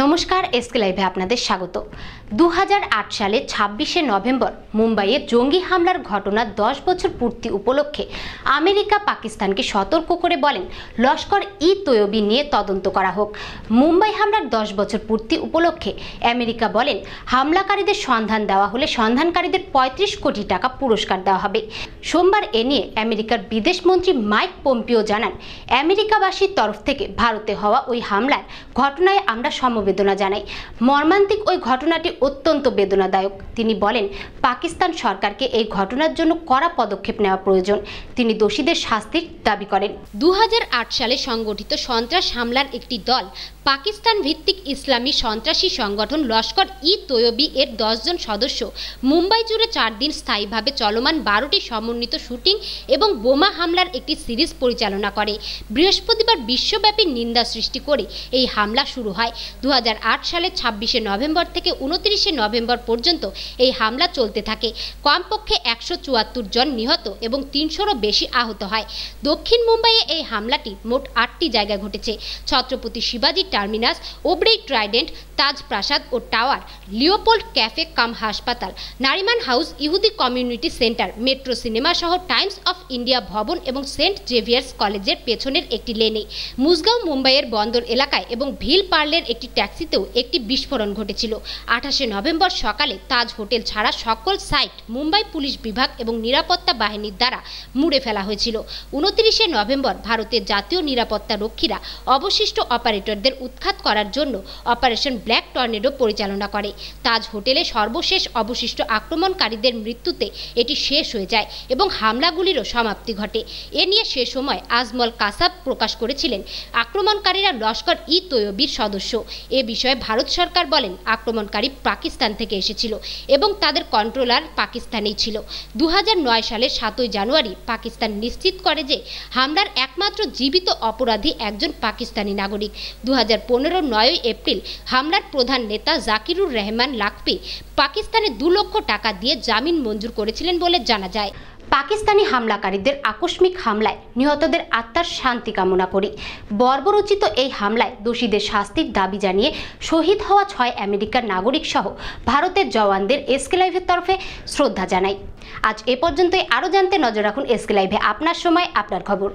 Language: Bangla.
নমস্কার এসকে লাইভে আপনাদের স্বাগত দু সালে ছাব্বিশে নভেম্বর মুম্বাইয়ে জঙ্গি হামলার ঘটনা দশ বছর পূর্তি উপলক্ষে আমেরিকা পাকিস্তানকে সতর্ক করে বলেন লস্কর ই তৈয়বি নিয়ে তদন্ত করা হোক মুম্বাই হামলার দশ বছর পূর্তি উপলক্ষে আমেরিকা বলেন হামলাকারীদের সন্ধান দেওয়া হলে সন্ধানকারীদের ৩৫ কোটি টাকা পুরস্কার দেওয়া হবে সোমবার এ নিয়ে আমেরিকার বিদেশমন্ত্রী মাইক পম্পিও জানান আমেরিকাবাসীর তরফ থেকে ভারতে হওয়া ওই হামলার ঘটনায় আমরা সম সমবেদনা জানাই মর্মান্তিক ওই ঘটনাটি অত্যন্ত বেদনাদায়ক তিনি বলেন পাকিস্তান সরকারকে এই ঘটনার জন্য কড়া পদক্ষেপ নেওয়া প্রয়োজন তিনি দোষীদের শাস্তির দাবি করেন দু সালে সংগঠিত সন্ত্রাস হামলার একটি দল পাকিস্তান ভিত্তিক ইসলামী সন্ত্রাসী সংগঠন লস্কর ই তৈয়বি এর দশজন সদস্য মুম্বাই জুড়ে চার দিন স্থায়ীভাবে চলমান বারোটি সমন্বিত শুটিং এবং বোমা হামলার একটি সিরিজ পরিচালনা করে বৃহস্পতিবার বিশ্বব্যাপী নিন্দা সৃষ্টি করে এই হামলা শুরু হয় দু সালের ছাব্বিশে নভেম্বর থেকে উনত্রিশে নভেম্বর পর্যন্ত এই হামলা চলতে থাকে কমপক্ষে একশো জন নিহত এবং তিনশোরও বেশি আহত হয় দক্ষিণ মুম্বাইয়ে এই হামলাটি মোট আটটি জায়গায় ঘটেছে ছত্রপতি শিবাজি টার্মিনাস ওব্রেই ট্রাইডেন্ট তাজ প্রাসাদ ও টাওয়ার লিওপোল্ড ক্যাফে কাম হাসপাতাল নারিমান হাউস ইহুদি কমিউনিটি সেন্টার মেট্রো সিনেমা সহ টাইমস অফ ইন্ডিয়া ভবন এবং সেন্ট জেভিয়ার্স কলেজের পেছনের একটি লেনে মুজগাঁও মুম্বাইয়ের বন্দর এলাকায় এবং ভিল পার্লের একটি ট্যাক্সিতেও একটি বিস্ফোরণ ঘটেছিল আঠাশে নভেম্বর সকালে তাজ হোটেল ছাড়া সকল সাইট মুম্বাই পুলিশ বিভাগ এবং নিরাপত্তা বাহিনীর দ্বারা মুড়ে ফেলা হয়েছিল উনত্রিশে নভেম্বর ভারতের জাতীয় নিরাপত্তা রক্ষীরা অবশিষ্ট অপারেটরদের উৎখাত করার জন্য অপারেশন ব্ল্যাক টর্নেডো পরিচালনা করে তাজ হোটেলে সর্বশেষ অবশিষ্ট আক্রমণকারীদের মৃত্যুতে এটি শেষ হয়ে যায় এবং হামলাগুলিরও সমাপ্তি ঘটে এ নিয়ে সে সময় আজমল কাসাব প্রকাশ করেছিলেন আক্রমণকারীরা লস্কর ই তৈয়বির সদস্য এ বিষয়ে ভারত সরকার বলেন আক্রমণকারী পাকিস্তান থেকে এসেছিল এবং তাদের কন্ট্রোলার পাকিস্তানেই ছিল দু সালের সাতই জানুয়ারি পাকিস্তান নিশ্চিত করে যে হামলার একমাত্র জীবিত অপরাধী একজন পাকিস্তানি নাগরিক দু হাজার পনেরো নয়ই এপ্রিল হামলার প্রধান নেতা জাকিরুর রহমান লাকপি পাকিস্তানে দু লক্ষ টাকা দিয়ে জামিন মঞ্জুর করেছিলেন বলে জানা যায় পাকিস্তানি হামলাকারীদের আকস্মিক হামলায় নিহতদের আত্মার শান্তি কামনা করি বর্বরচিত এই হামলায় দোষীদের শাস্তির দাবি জানিয়ে শহীদ হওয়া ছয় আমেরিকার নাগরিক সহ ভারতের জওয়ানদের এসকে লাইভের তরফে শ্রদ্ধা জানাই আজ এ পর্যন্তই আরও জানতে নজর রাখুন এসকে লাইভে আপনার সময় আপনার খবর